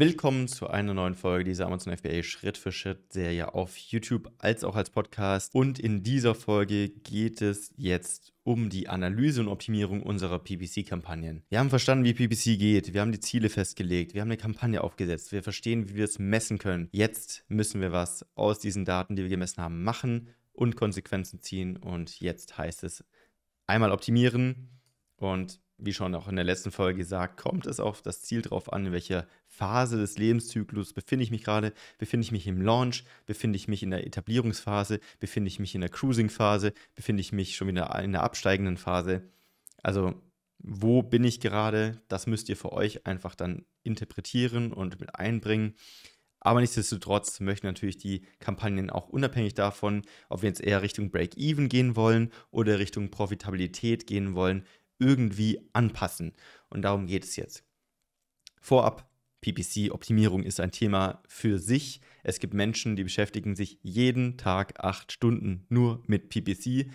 Willkommen zu einer neuen Folge dieser Amazon FBA Schritt für Schritt Serie auf YouTube als auch als Podcast. Und in dieser Folge geht es jetzt um die Analyse und Optimierung unserer PPC-Kampagnen. Wir haben verstanden, wie PPC geht. Wir haben die Ziele festgelegt. Wir haben eine Kampagne aufgesetzt. Wir verstehen, wie wir es messen können. Jetzt müssen wir was aus diesen Daten, die wir gemessen haben, machen und Konsequenzen ziehen. Und jetzt heißt es einmal optimieren und wie schon auch in der letzten Folge gesagt, kommt es auf das Ziel drauf an, in welcher Phase des Lebenszyklus befinde ich mich gerade. Befinde ich mich im Launch? Befinde ich mich in der Etablierungsphase? Befinde ich mich in der Cruising-Phase? Befinde ich mich schon wieder in der absteigenden Phase? Also, wo bin ich gerade? Das müsst ihr für euch einfach dann interpretieren und mit einbringen. Aber nichtsdestotrotz möchten natürlich die Kampagnen auch unabhängig davon, ob wir jetzt eher Richtung Break-Even gehen wollen oder Richtung Profitabilität gehen wollen, irgendwie anpassen. Und darum geht es jetzt. Vorab, PPC-Optimierung ist ein Thema für sich. Es gibt Menschen, die beschäftigen sich jeden Tag acht Stunden nur mit PPC.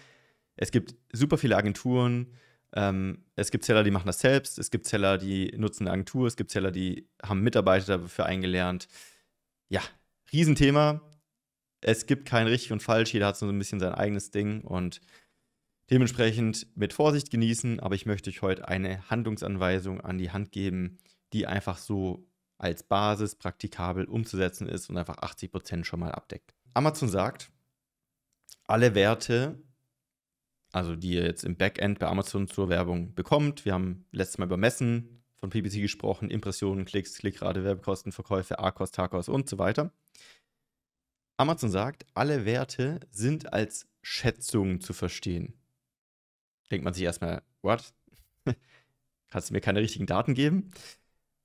Es gibt super viele Agenturen. Ähm, es gibt Seller, die machen das selbst. Es gibt Seller, die nutzen eine Agentur. Es gibt Seller, die haben Mitarbeiter dafür eingelernt. Ja, Riesenthema. Es gibt kein richtig und falsch. Jeder hat so ein bisschen sein eigenes Ding. Und Dementsprechend mit Vorsicht genießen, aber ich möchte euch heute eine Handlungsanweisung an die Hand geben, die einfach so als Basis praktikabel umzusetzen ist und einfach 80% Prozent schon mal abdeckt. Amazon sagt, alle Werte, also die ihr jetzt im Backend bei Amazon zur Werbung bekommt, wir haben letztes Mal über Messen von PPC gesprochen, Impressionen, Klicks, Klickrate, Werbekosten, Verkäufe, A-Kost, t kost und so weiter. Amazon sagt, alle Werte sind als Schätzungen zu verstehen denkt man sich erstmal, what? Kannst du mir keine richtigen Daten geben?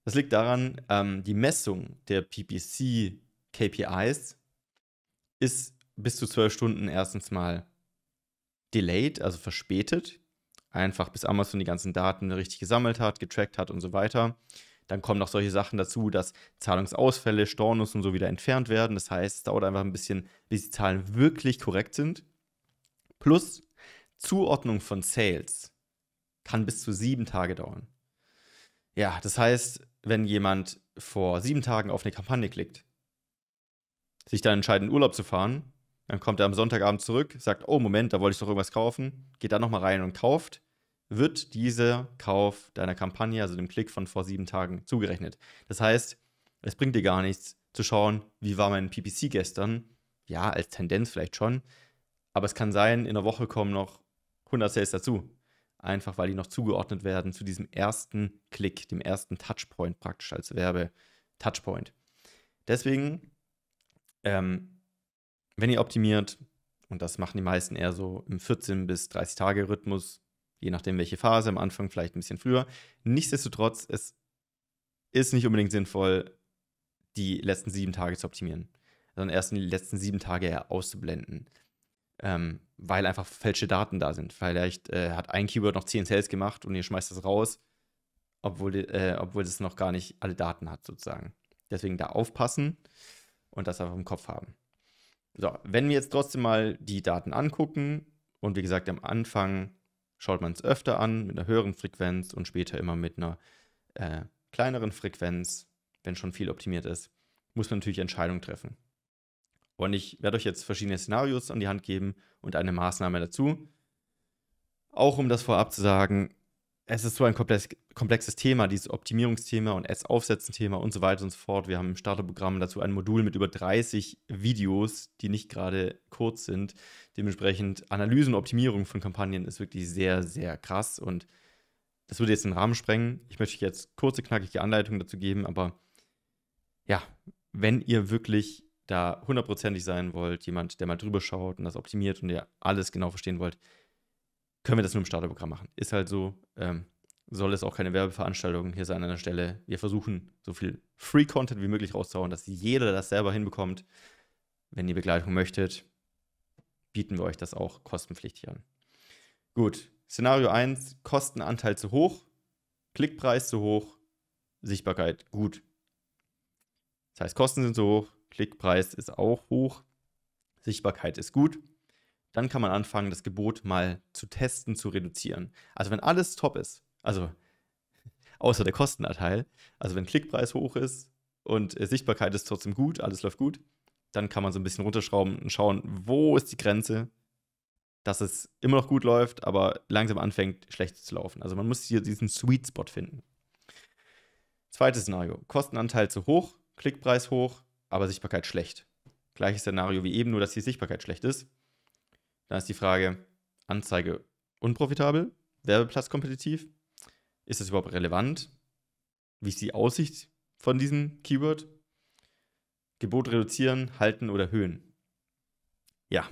Das liegt daran, ähm, die Messung der PPC-KPIs ist bis zu zwölf Stunden erstens mal delayed, also verspätet. Einfach bis Amazon die ganzen Daten richtig gesammelt hat, getrackt hat und so weiter. Dann kommen noch solche Sachen dazu, dass Zahlungsausfälle, Stornos und so wieder entfernt werden. Das heißt, es dauert einfach ein bisschen, bis die Zahlen wirklich korrekt sind. Plus, Zuordnung von Sales kann bis zu sieben Tage dauern. Ja, das heißt, wenn jemand vor sieben Tagen auf eine Kampagne klickt, sich dann entscheidet, in Urlaub zu fahren, dann kommt er am Sonntagabend zurück, sagt, oh Moment, da wollte ich doch irgendwas kaufen, geht da nochmal rein und kauft, wird dieser Kauf deiner Kampagne, also dem Klick von vor sieben Tagen, zugerechnet. Das heißt, es bringt dir gar nichts zu schauen, wie war mein PPC gestern. Ja, als Tendenz vielleicht schon, aber es kann sein, in der Woche kommen noch 100 Sales dazu. Einfach weil die noch zugeordnet werden zu diesem ersten Klick, dem ersten Touchpoint praktisch als Werbe-Touchpoint. Deswegen, ähm, wenn ihr optimiert, und das machen die meisten eher so im 14- bis 30-Tage-Rhythmus, je nachdem welche Phase, am Anfang vielleicht ein bisschen früher. Nichtsdestotrotz, es ist nicht unbedingt sinnvoll, die letzten sieben Tage zu optimieren, sondern erst die letzten sieben Tage eher auszublenden ähm, weil einfach falsche Daten da sind. Vielleicht äh, hat ein Keyword noch 10 Sales gemacht und ihr schmeißt das raus, obwohl, äh, obwohl es noch gar nicht alle Daten hat, sozusagen. Deswegen da aufpassen und das einfach im Kopf haben. So, wenn wir jetzt trotzdem mal die Daten angucken und wie gesagt, am Anfang schaut man es öfter an mit einer höheren Frequenz und später immer mit einer äh, kleineren Frequenz, wenn schon viel optimiert ist, muss man natürlich Entscheidungen treffen. Und ich werde euch jetzt verschiedene Szenarios an die Hand geben und eine Maßnahme dazu. Auch um das vorab zu sagen, es ist so ein komplexes Thema, dieses Optimierungsthema und Ads-Aufsetzen-Thema und so weiter und so fort. Wir haben im Starterprogramm dazu ein Modul mit über 30 Videos, die nicht gerade kurz sind. Dementsprechend Analyse und Optimierung von Kampagnen ist wirklich sehr, sehr krass und das würde jetzt den Rahmen sprengen. Ich möchte jetzt kurze, knackige Anleitungen dazu geben, aber ja, wenn ihr wirklich da hundertprozentig sein wollt, jemand, der mal drüber schaut und das optimiert und ihr alles genau verstehen wollt, können wir das nur im Starterprogramm machen. Ist halt so, ähm, soll es auch keine Werbeveranstaltung hier sein an der Stelle. Wir versuchen, so viel Free-Content wie möglich rauszuhauen, dass jeder das selber hinbekommt. Wenn ihr Begleitung möchtet, bieten wir euch das auch kostenpflichtig an. Gut, Szenario 1, Kostenanteil zu hoch, Klickpreis zu hoch, Sichtbarkeit gut. Das heißt, Kosten sind zu hoch, Klickpreis ist auch hoch, Sichtbarkeit ist gut, dann kann man anfangen, das Gebot mal zu testen, zu reduzieren. Also wenn alles top ist, also außer der Kostenanteil, also wenn Klickpreis hoch ist und äh, Sichtbarkeit ist trotzdem gut, alles läuft gut, dann kann man so ein bisschen runterschrauben und schauen, wo ist die Grenze, dass es immer noch gut läuft, aber langsam anfängt, schlecht zu laufen. Also man muss hier diesen Sweet Spot finden. Zweites Szenario: Kostenanteil zu hoch, Klickpreis hoch, aber Sichtbarkeit schlecht. Gleiches Szenario wie eben, nur dass die Sichtbarkeit schlecht ist. Dann ist die Frage, Anzeige unprofitabel, Werbeplatz kompetitiv, ist das überhaupt relevant? Wie ist die Aussicht von diesem Keyword? Gebot reduzieren, halten oder höhen? Ja,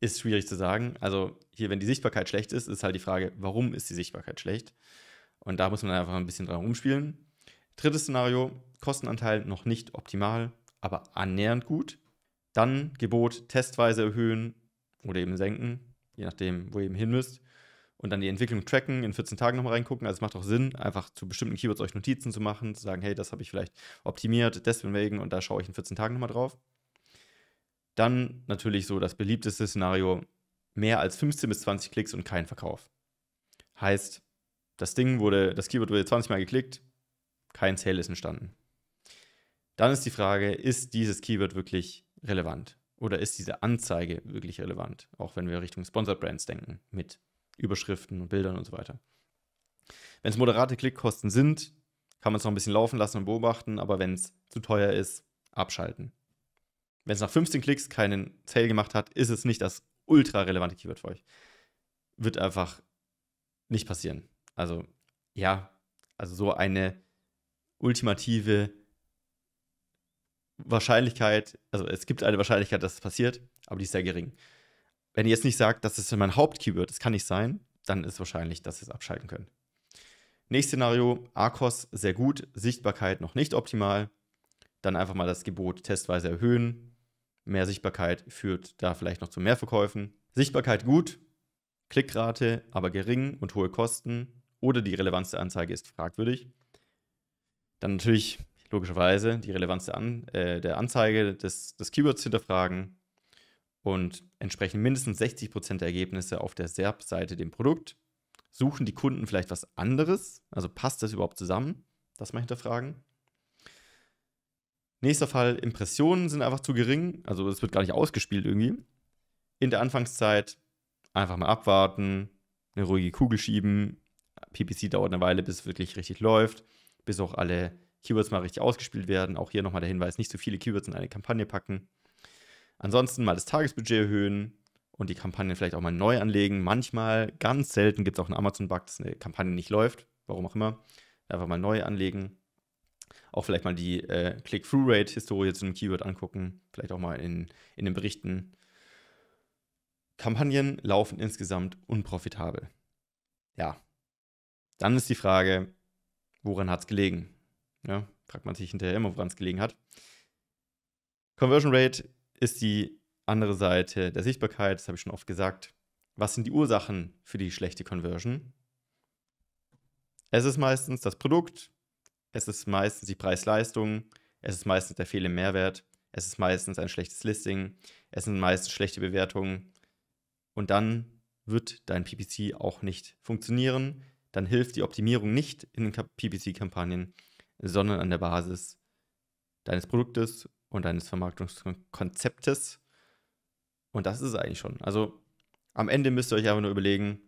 ist schwierig zu sagen. Also hier, wenn die Sichtbarkeit schlecht ist, ist halt die Frage, warum ist die Sichtbarkeit schlecht? Und da muss man einfach ein bisschen dran rumspielen. Drittes Szenario, Kostenanteil noch nicht optimal, aber annähernd gut. Dann Gebot testweise erhöhen oder eben senken, je nachdem, wo ihr eben hin müsst. Und dann die Entwicklung tracken, in 14 Tagen nochmal reingucken. Also es macht auch Sinn, einfach zu bestimmten Keywords euch Notizen zu machen, zu sagen, hey, das habe ich vielleicht optimiert, deswegen und da schaue ich in 14 Tagen nochmal drauf. Dann natürlich so das beliebteste Szenario, mehr als 15 bis 20 Klicks und kein Verkauf. Heißt, das Ding wurde, das Keyword wurde 20 Mal geklickt, kein Sale ist entstanden. Dann ist die Frage, ist dieses Keyword wirklich relevant? Oder ist diese Anzeige wirklich relevant? Auch wenn wir Richtung Sponsored Brands denken, mit Überschriften und Bildern und so weiter. Wenn es moderate Klickkosten sind, kann man es noch ein bisschen laufen lassen und beobachten, aber wenn es zu teuer ist, abschalten. Wenn es nach 15 Klicks keinen Sale gemacht hat, ist es nicht das ultra relevante Keyword für euch. Wird einfach nicht passieren. Also, ja, also so eine ultimative Wahrscheinlichkeit, also es gibt eine Wahrscheinlichkeit, dass es passiert, aber die ist sehr gering. Wenn ihr jetzt nicht sagt, das ist mein Hauptkeyword, das kann nicht sein, dann ist wahrscheinlich, dass ihr es abschalten könnt. Nächstes Szenario, Arcos sehr gut, Sichtbarkeit noch nicht optimal. Dann einfach mal das Gebot testweise erhöhen. Mehr Sichtbarkeit führt da vielleicht noch zu mehr Verkäufen. Sichtbarkeit gut, Klickrate aber gering und hohe Kosten oder die Relevanz der Anzeige ist fragwürdig. Dann natürlich logischerweise die Relevanz der, An äh, der Anzeige, des, des Keywords hinterfragen und entsprechen mindestens 60% der Ergebnisse auf der SERP-Seite dem Produkt. Suchen die Kunden vielleicht was anderes? Also passt das überhaupt zusammen? Das mal hinterfragen. Nächster Fall, Impressionen sind einfach zu gering, also es wird gar nicht ausgespielt irgendwie. In der Anfangszeit einfach mal abwarten, eine ruhige Kugel schieben. PPC dauert eine Weile, bis es wirklich richtig läuft bis auch alle Keywords mal richtig ausgespielt werden. Auch hier nochmal der Hinweis, nicht zu viele Keywords in eine Kampagne packen. Ansonsten mal das Tagesbudget erhöhen und die Kampagne vielleicht auch mal neu anlegen. Manchmal, ganz selten, gibt es auch einen Amazon-Bug, dass eine Kampagne nicht läuft, warum auch immer. Einfach mal neu anlegen. Auch vielleicht mal die äh, Click-Through-Rate-Historie zu einem Keyword angucken. Vielleicht auch mal in, in den Berichten. Kampagnen laufen insgesamt unprofitabel. Ja. Dann ist die Frage, woran hat es gelegen? Ja, fragt man sich hinterher immer, woran es gelegen hat. Conversion Rate ist die andere Seite der Sichtbarkeit, das habe ich schon oft gesagt. Was sind die Ursachen für die schlechte Conversion? Es ist meistens das Produkt, es ist meistens die Preis-Leistung, es ist meistens der fehlende Mehrwert, es ist meistens ein schlechtes Listing, es sind meistens schlechte Bewertungen. Und dann wird dein PPC auch nicht funktionieren, dann hilft die Optimierung nicht in den PPC-Kampagnen, sondern an der Basis deines Produktes und deines Vermarktungskonzeptes. Und das ist es eigentlich schon. Also am Ende müsst ihr euch einfach nur überlegen,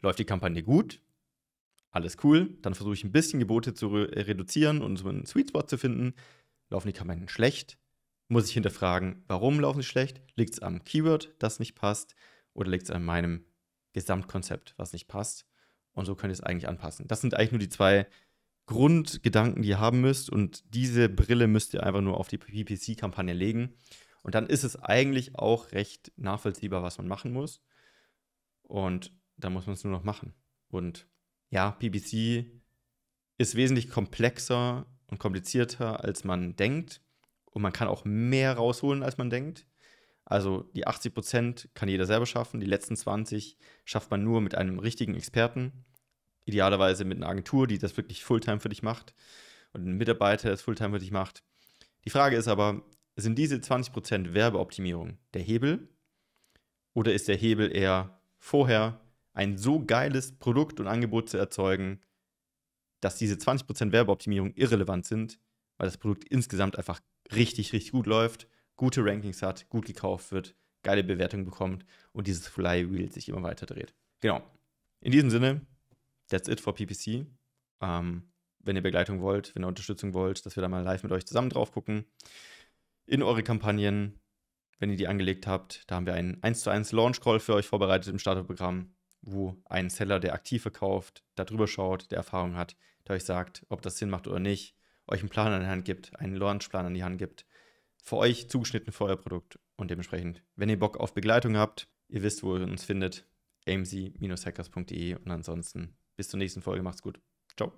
läuft die Kampagne gut? Alles cool. Dann versuche ich ein bisschen Gebote zu re reduzieren und so einen Sweet Spot zu finden. Laufen die Kampagnen schlecht? Muss ich hinterfragen, warum laufen sie schlecht? Liegt es am Keyword, das nicht passt? Oder liegt es an meinem Gesamtkonzept, was nicht passt? Und so könnt ihr es eigentlich anpassen. Das sind eigentlich nur die zwei Grundgedanken, die ihr haben müsst. Und diese Brille müsst ihr einfach nur auf die PPC-Kampagne legen. Und dann ist es eigentlich auch recht nachvollziehbar, was man machen muss. Und dann muss man es nur noch machen. Und ja, PPC ist wesentlich komplexer und komplizierter, als man denkt. Und man kann auch mehr rausholen, als man denkt. Also die 80 Prozent kann jeder selber schaffen, die letzten 20 schafft man nur mit einem richtigen Experten, idealerweise mit einer Agentur, die das wirklich Fulltime für dich macht und einem Mitarbeiter, der das Fulltime für dich macht. Die Frage ist aber, sind diese 20 Prozent Werbeoptimierung der Hebel oder ist der Hebel eher vorher ein so geiles Produkt und Angebot zu erzeugen, dass diese 20% Werbeoptimierung irrelevant sind, weil das Produkt insgesamt einfach richtig, richtig gut läuft gute Rankings hat, gut gekauft wird, geile Bewertungen bekommt und dieses Flywheel sich immer weiter dreht. Genau. In diesem Sinne, that's it for PPC. Ähm, wenn ihr Begleitung wollt, wenn ihr Unterstützung wollt, dass wir da mal live mit euch zusammen drauf gucken. In eure Kampagnen, wenn ihr die angelegt habt, da haben wir einen 1 zu 1 Launch Call für euch vorbereitet im Startup-Programm, wo ein Seller, der aktiv verkauft, da drüber schaut, der Erfahrung hat, der euch sagt, ob das Sinn macht oder nicht, euch einen Plan an die Hand gibt, einen Launchplan an die Hand gibt für euch zugeschnitten für euer Produkt. Und dementsprechend, wenn ihr Bock auf Begleitung habt, ihr wisst, wo ihr uns findet, amc-hackers.de und ansonsten bis zur nächsten Folge. Macht's gut. Ciao.